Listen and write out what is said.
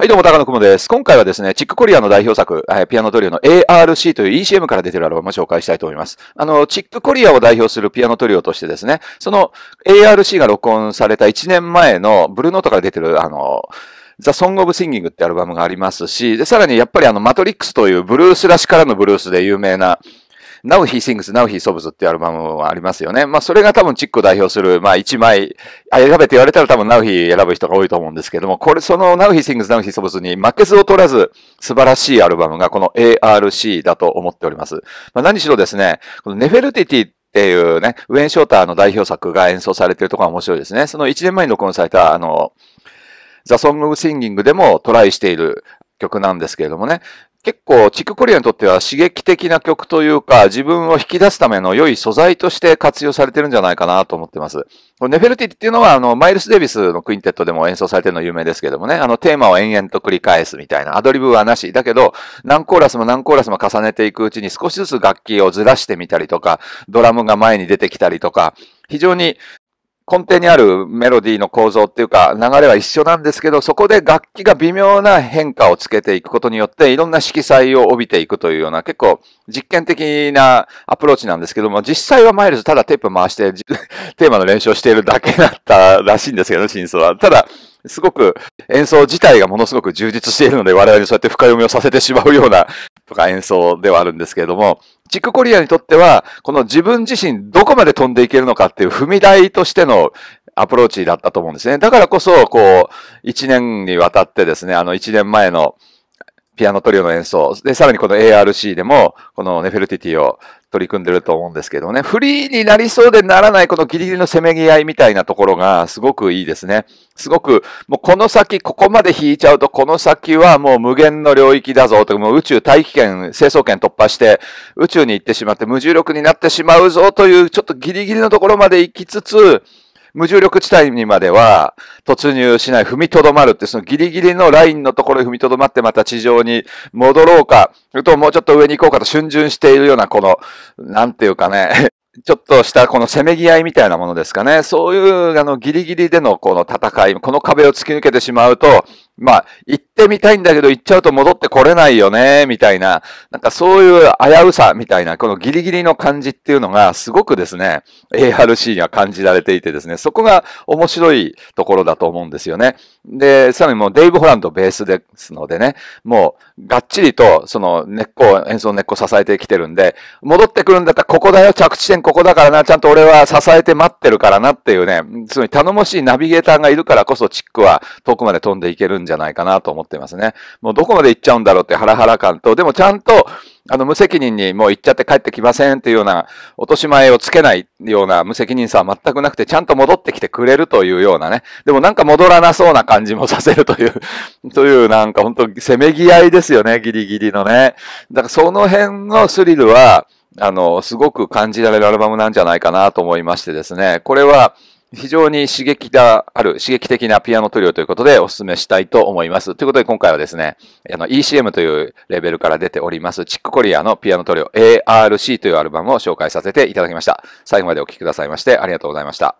はい、どうも、高野くもです。今回はですね、チックコリアの代表作、えピアノトリオの ARC という ECM から出てるアルバムを紹介したいと思います。あの、チックコリアを代表するピアノトリオとしてですね、その ARC が録音された1年前のブルーノートから出てる、あの、ザ・ソング・オブ・シンギングってアルバムがありますし、で、さらにやっぱりあの、マトリックスというブルースらしからのブルースで有名な、Now He Sings, Now He Sobs っていうアルバムはありますよね。まあ、それが多分チックを代表する、まあ、一枚、あ、選べって言われたら多分 Now He 選ぶ人が多いと思うんですけども、これ、その Now He Sings, Now He Sobs に負けず劣らず素晴らしいアルバムがこの ARC だと思っております。まあ、何しろですね、このネフェルティティっていうね、ウェン・ショーターの代表作が演奏されているところが面白いですね。その1年前に録音された、あの、ザ・ソング・シンギングでもトライしている曲なんですけれどもね、結構、チックコリアにとっては刺激的な曲というか、自分を引き出すための良い素材として活用されてるんじゃないかなと思ってます。ネフェルティっていうのは、あの、マイルス・デビスのクインテットでも演奏されてるの有名ですけどもね、あの、テーマを延々と繰り返すみたいな、アドリブはなし。だけど、何コーラスも何コーラスも重ねていくうちに少しずつ楽器をずらしてみたりとか、ドラムが前に出てきたりとか、非常に根底にあるメロディーの構造っていうか流れは一緒なんですけど、そこで楽器が微妙な変化をつけていくことによって、いろんな色彩を帯びていくというような結構実験的なアプローチなんですけども、実際はマイルズただテープ回して テーマの練習をしているだけだったらしいんですけど、真相は。ただ、すごく演奏自体がものすごく充実しているので、我々にそうやって深読みをさせてしまうようなとか演奏ではあるんですけれども、チックコリアにとっては、この自分自身どこまで飛んでいけるのかっていう踏み台としてのアプローチだったと思うんですね。だからこそ、こう、一年にわたってですね、あの一年前のピアノトリオの演奏、で、さらにこの ARC でも、このネフェルティティを取り組んでると思うんですけどね、フリーになりそうでならないこのギリギリのせめぎ合いみたいなところがすごくいいですね。すごく、もうこの先、ここまで引いちゃうと、この先はもう無限の領域だぞと、もう宇宙大気圏、成層圏突破して、宇宙に行ってしまって無重力になってしまうぞという、ちょっとギリギリのところまで行きつつ、無重力地帯にまでは突入しない、踏みとどまるって、そのギリギリのラインのところに踏みとどまってまた地上に戻ろうか、それともうちょっと上に行こうかと逡巡しているような、この、なんていうかね、ちょっとしたこのせめぎ合いみたいなものですかね。そういう、あの、ギリギリでのこの戦い、この壁を突き抜けてしまうと、まあ、一ってみたいんだけど行っちゃうと戻ってこれないよね、みたいな、なんかそういう危うさみたいな、このギリギリの感じっていうのがすごくですね、ARC には感じられていてですね、そこが面白いところだと思うんですよね。で、さらにもうデイブ・ホランドベースですのでね、もうがっちりとその根っこ、演奏根っこ支えてきてるんで、戻ってくるんだったらここだよ、着地点ここだからな、ちゃんと俺は支えて待ってるからなっていうね、つまり頼もしいナビゲーターがいるからこそチックは遠くまで飛んでいけるんじゃないかなと思ってってますね。もうどこまで行っちゃうんだろうってハラハラ感と、でもちゃんと、あの、無責任にもう行っちゃって帰ってきませんっていうような、落とし前をつけないような無責任さは全くなくて、ちゃんと戻ってきてくれるというようなね。でもなんか戻らなそうな感じもさせるという というなんか本当せめぎ合いですよね、ギリギリのね。だからその辺のスリルは、あの、すごく感じられるアルバムなんじゃないかなと思いましてですね。これは、非常に刺激がある、刺激的なピアノトリオということでお勧めしたいと思います。ということで今回はですね、あの ECM というレベルから出ております、チックコリアのピアノトリオ ARC というアルバムを紹介させていただきました。最後までお聴きくださいましてありがとうございました。